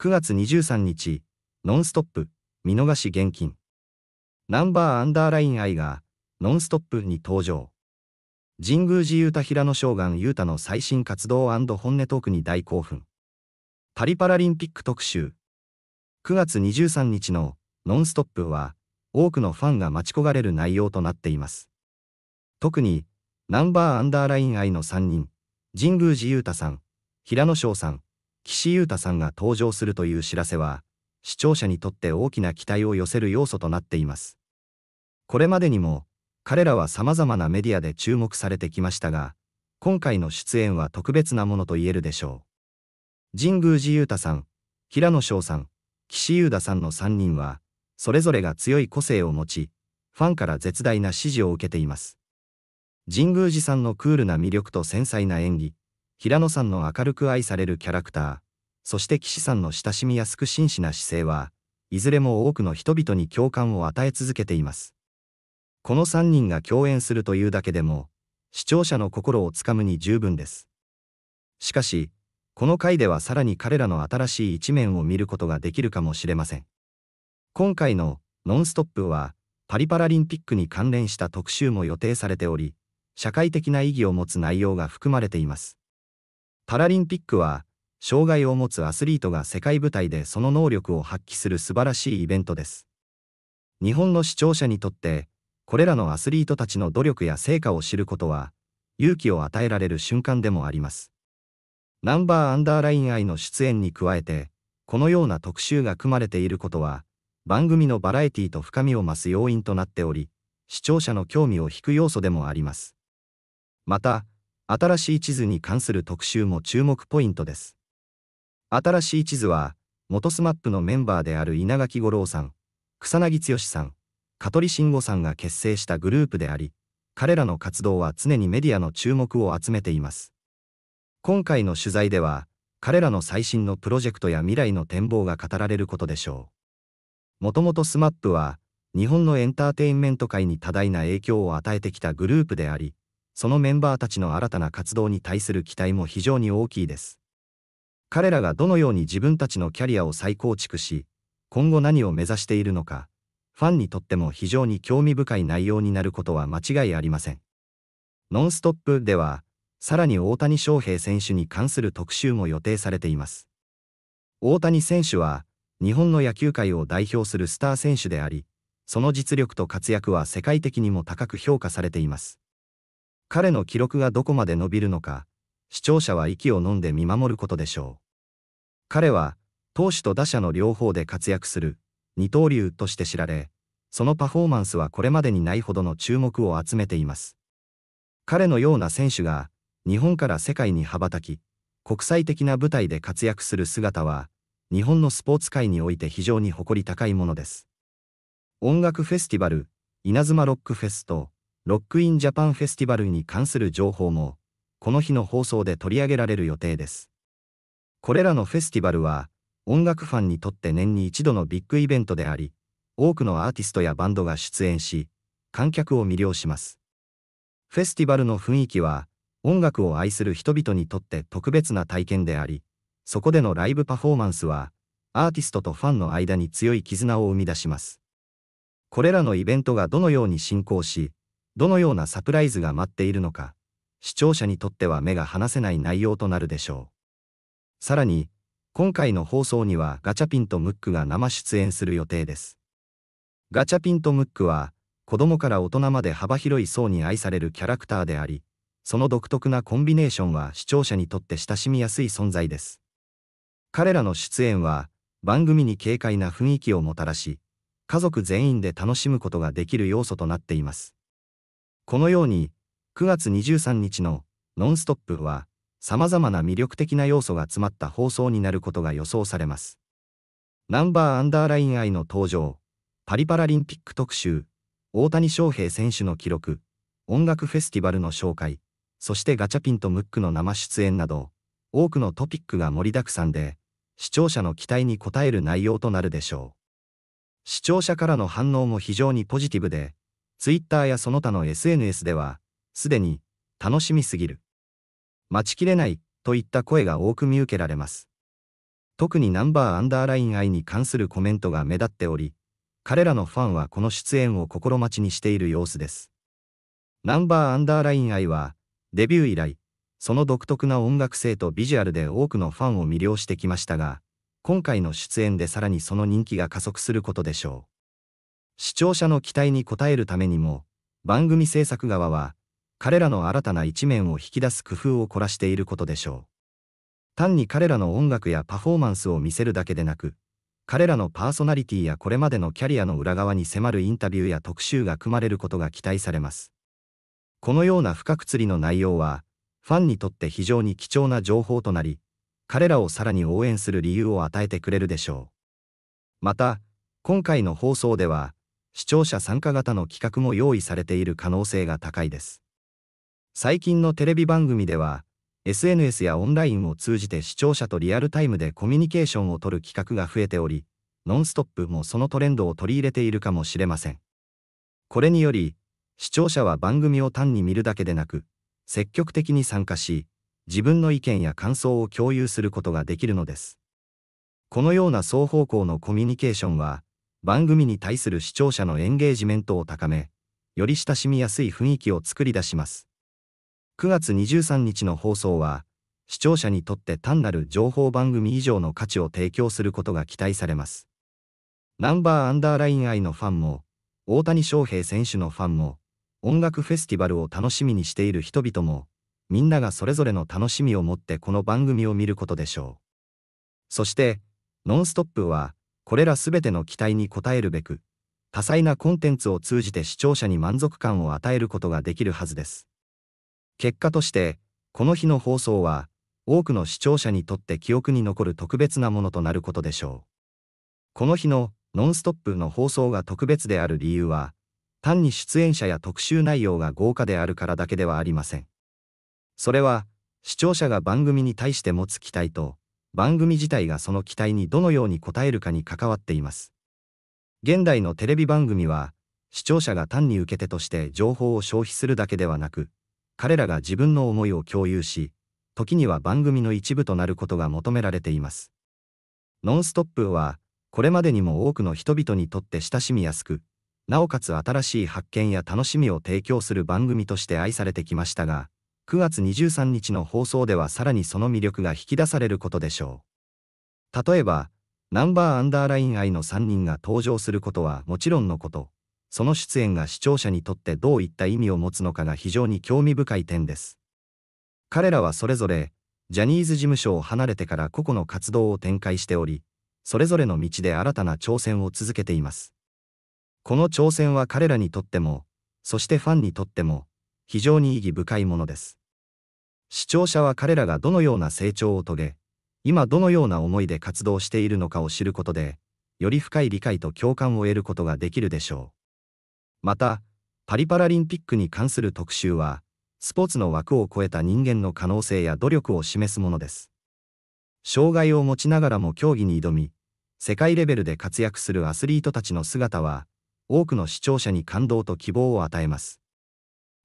9月23日、ノンストップ、見逃し現金。ナンバーアンダーライン愛が、ノンストップに登場。神宮寺ユー平野翔岸ユーの最新活動本音トークに大興奮。パリパラリンピック特集。9月23日のノンストップは、多くのファンが待ち焦がれる内容となっています。特に、ナンバーアンダーライン愛の3人、神宮寺ユーさん、平野翔さん、岸優太さんが登場するという知らせは、視聴者にとって大きな期待を寄せる要素となっています。これまでにも、彼らは様々なメディアで注目されてきましたが、今回の出演は特別なものと言えるでしょう。神宮寺優太さん、平野翔さん、岸優太さんの3人は、それぞれが強い個性を持ち、ファンから絶大な支持を受けています。神宮寺さんのクールな魅力と繊細な演技、平野さんの明るく愛されるキャラクター、そして岸さんの親しみやすく真摯な姿勢は、いずれも多くの人々に共感を与え続けています。この3人が共演するというだけでも、視聴者の心をつかむに十分です。しかし、この回ではさらに彼らの新しい一面を見ることができるかもしれません。今回の「ノンストップ!」は、パリパラリンピックに関連した特集も予定されており、社会的な意義を持つ内容が含まれています。パラリンピックは、障害を持つアスリートが世界舞台でその能力を発揮する素晴らしいイベントです。日本の視聴者にとって、これらのアスリートたちの努力や成果を知ることは、勇気を与えられる瞬間でもあります。ナンバーアンダーライン愛の出演に加えて、このような特集が組まれていることは、番組のバラエティと深みを増す要因となっており、視聴者の興味を引く要素でもあります。また、新しい地図に関する特集も注目ポイントです。新しい地図は、元スマップのメンバーである稲垣吾郎さん、草薙剛さん、香取慎吾さんが結成したグループであり、彼らの活動は常にメディアの注目を集めています。今回の取材では、彼らの最新のプロジェクトや未来の展望が語られることでしょう。もともと SMAP は、日本のエンターテインメント界に多大な影響を与えてきたグループであり、そのメンバーたちの新たな活動に対する期待も非常に大きいです。彼らがどのように自分たちのキャリアを再構築し、今後何を目指しているのか、ファンにとっても非常に興味深い内容になることは間違いありません。ノンストップでは、さらに大谷翔平選手に関する特集も予定されています。大谷選手は、日本の野球界を代表するスター選手であり、その実力と活躍は世界的にも高く評価されています。彼の記録がどこまで伸びるのか、視聴者は息を呑んで見守ることでしょう。彼は、投手と打者の両方で活躍する、二刀流として知られ、そのパフォーマンスはこれまでにないほどの注目を集めています。彼のような選手が、日本から世界に羽ばたき、国際的な舞台で活躍する姿は、日本のスポーツ界において非常に誇り高いものです。音楽フェスティバル、稲妻ロックフェスと、ロックインジャパンフェスティバルに関する情報も、この日の放送で取り上げられる予定です。これらのフェスティバルは、音楽ファンにとって年に一度のビッグイベントであり、多くのアーティストやバンドが出演し、観客を魅了します。フェスティバルの雰囲気は、音楽を愛する人々にとって特別な体験であり、そこでのライブパフォーマンスは、アーティストとファンの間に強い絆を生み出します。これらのイベントがどのように進行し、どのようなサプライズが待っているのか、視聴者にとっては目が離せない内容となるでしょう。さらに、今回の放送にはガチャピンとムックが生出演する予定です。ガチャピンとムックは、子供から大人まで幅広い層に愛されるキャラクターであり、その独特なコンビネーションは視聴者にとって親しみやすい存在です。彼らの出演は、番組に軽快な雰囲気をもたらし、家族全員で楽しむことができる要素となっています。このように、9月23日のノンストップは、様々な魅力的な要素が詰まった放送になることが予想されます。ナンバーアンダーライン I の登場、パリパラリンピック特集、大谷翔平選手の記録、音楽フェスティバルの紹介、そしてガチャピンとムックの生出演など、多くのトピックが盛りだくさんで、視聴者の期待に応える内容となるでしょう。視聴者からの反応も非常にポジティブで、Twitter やその他の SNS では、すでに、楽しみすぎる。待ちきれない、といった声が多く見受けられます。特にナンバーアンダーライン愛に関するコメントが目立っており、彼らのファンはこの出演を心待ちにしている様子です。ナンバーアンダーライン愛は、デビュー以来、その独特な音楽性とビジュアルで多くのファンを魅了してきましたが、今回の出演でさらにその人気が加速することでしょう。視聴者の期待に応えるためにも、番組制作側は、彼らの新たな一面を引き出す工夫を凝らしていることでしょう。単に彼らの音楽やパフォーマンスを見せるだけでなく、彼らのパーソナリティやこれまでのキャリアの裏側に迫るインタビューや特集が組まれることが期待されます。このような不確釣りの内容は、ファンにとって非常に貴重な情報となり、彼らをさらに応援する理由を与えてくれるでしょう。また、今回の放送では、視聴者参加型の企画も用意されている可能性が高いです。最近のテレビ番組では、SNS やオンラインを通じて視聴者とリアルタイムでコミュニケーションをとる企画が増えており、ノンストップもそのトレンドを取り入れているかもしれません。これにより、視聴者は番組を単に見るだけでなく、積極的に参加し、自分の意見や感想を共有することができるのです。このような双方向のコミュニケーションは、番組に対する視聴者のエンゲージメントを高め、より親しみやすい雰囲気を作り出します。9月23日の放送は、視聴者にとって単なる情報番組以上の価値を提供することが期待されます。ナンバーアンダーライン愛のファンも、大谷翔平選手のファンも、音楽フェスティバルを楽しみにしている人々も、みんながそれぞれの楽しみを持ってこの番組を見ることでしょう。そして、ノンストップは、これらすべての期待に応えるべく、多彩なコンテンツを通じて視聴者に満足感を与えることができるはずです。結果として、この日の放送は、多くの視聴者にとって記憶に残る特別なものとなることでしょう。この日のノンストップの放送が特別である理由は、単に出演者や特集内容が豪華であるからだけではありません。それは、視聴者が番組に対して持つ期待と、番組自体がその期待にどのように応えるかに関わっています。現代のテレビ番組は、視聴者が単に受け手として情報を消費するだけではなく、彼らが自分の思いを共有し、時には番組の一部となることが求められています。ノンストップは、これまでにも多くの人々にとって親しみやすく、なおかつ新しい発見や楽しみを提供する番組として愛されてきましたが、9月23日の放送ではさらにその魅力が引き出されることでしょう。例えば、ナンバーアンダーライン愛の3人が登場することはもちろんのこと、その出演が視聴者にとってどういった意味を持つのかが非常に興味深い点です。彼らはそれぞれ、ジャニーズ事務所を離れてから個々の活動を展開しており、それぞれの道で新たな挑戦を続けています。この挑戦は彼らにとっても、そしてファンにとっても、非常に意義深いものです。視聴者は彼らがどのような成長を遂げ、今どのような思いで活動しているのかを知ることで、より深い理解と共感を得ることができるでしょう。また、パリパラリンピックに関する特集は、スポーツの枠を超えた人間の可能性や努力を示すものです。障害を持ちながらも競技に挑み、世界レベルで活躍するアスリートたちの姿は、多くの視聴者に感動と希望を与えます。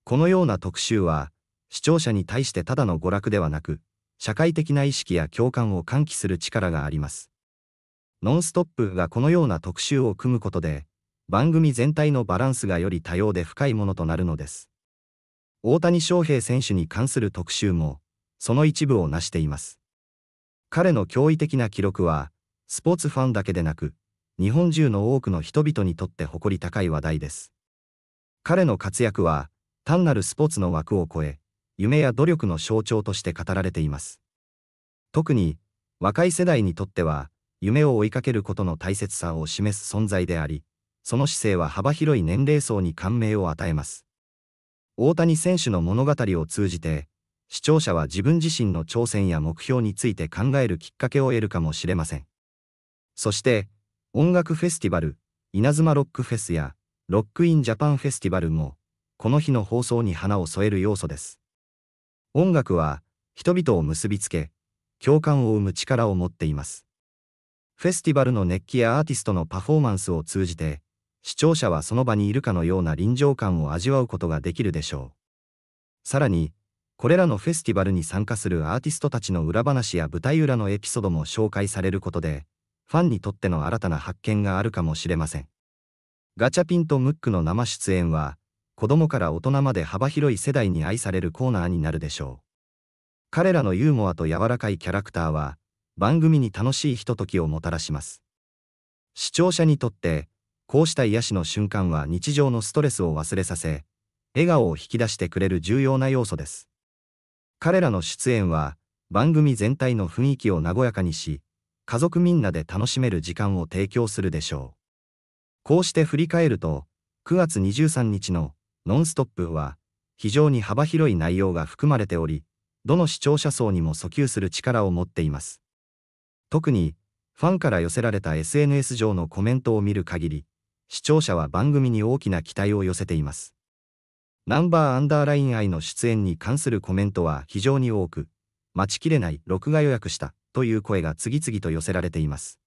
このような特集は、視聴者に対してただの娯楽ではなく、社会的な意識や共感を喚起する力があります。ノンストップがこのような特集を組むことで、番組全体のバランスがより多様で深いものとなるのです。大谷翔平選手に関する特集も、その一部を成しています。彼の驚異的な記録は、スポーツファンだけでなく、日本中の多くの人々にとって誇り高い話題です。彼の活躍は、単なるスポーツの枠を超え、夢や努力の象徴として語られています。特に、若い世代にとっては、夢を追いかけることの大切さを示す存在であり、その姿勢は幅広い年齢層に感銘を与えます。大谷選手の物語を通じて、視聴者は自分自身の挑戦や目標について考えるきっかけを得るかもしれません。そして、音楽フェスティバル、稲妻ロックフェスや、ロックインジャパンフェスティバルも、この日の放送に花を添える要素です。音楽は人々を結びつけ、共感を生む力を持っています。フェスティバルの熱気やアーティストのパフォーマンスを通じて、視聴者はその場にいるかのような臨場感を味わうことができるでしょう。さらに、これらのフェスティバルに参加するアーティストたちの裏話や舞台裏のエピソードも紹介されることで、ファンにとっての新たな発見があるかもしれません。ガチャピンとムックの生出演は、子供から大人まで幅広い世代に愛されるコーナーになるでしょう。彼らのユーモアと柔らかいキャラクターは、番組に楽しいひとときをもたらします。視聴者にとって、こうした癒しの瞬間は日常のストレスを忘れさせ、笑顔を引き出してくれる重要な要素です。彼らの出演は、番組全体の雰囲気を和やかにし、家族みんなで楽しめる時間を提供するでしょう。こうして振り返ると、9月23日のノンストップは非常に幅広い内容が含まれており、どの視聴者層にも訴求する力を持っています。特に、ファンから寄せられた SNS 上のコメントを見る限り、視聴者は番組に大きな期待を寄せています。ナンバーアンダーライン愛の出演に関するコメントは非常に多く、待ちきれない、録画予約した、という声が次々と寄せられています。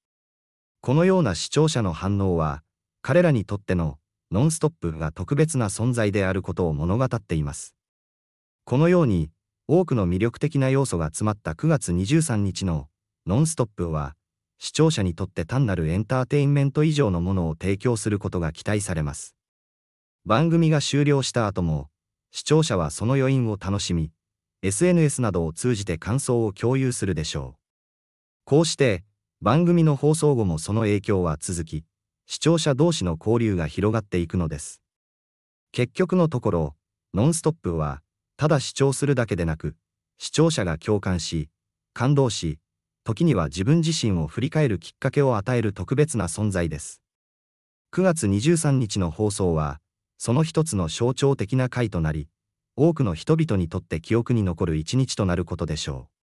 このような視聴者の反応は、彼らにとってのノンストップが特別な存在であることを物語っています。このように、多くの魅力的な要素が詰まった9月23日のノンストップは、視聴者にとって単なるエンターテインメント以上のものを提供することが期待されます。番組が終了した後も、視聴者はその余韻を楽しみ、SNS などを通じて感想を共有するでしょう。こうして、番組の放送後もその影響は続き、視聴者同士の交流が広がっていくのです。結局のところ、ノンストップは、ただ視聴するだけでなく、視聴者が共感し、感動し、時には自分自身を振り返るきっかけを与える特別な存在です。9月23日の放送は、その一つの象徴的な回となり、多くの人々にとって記憶に残る一日となることでしょう。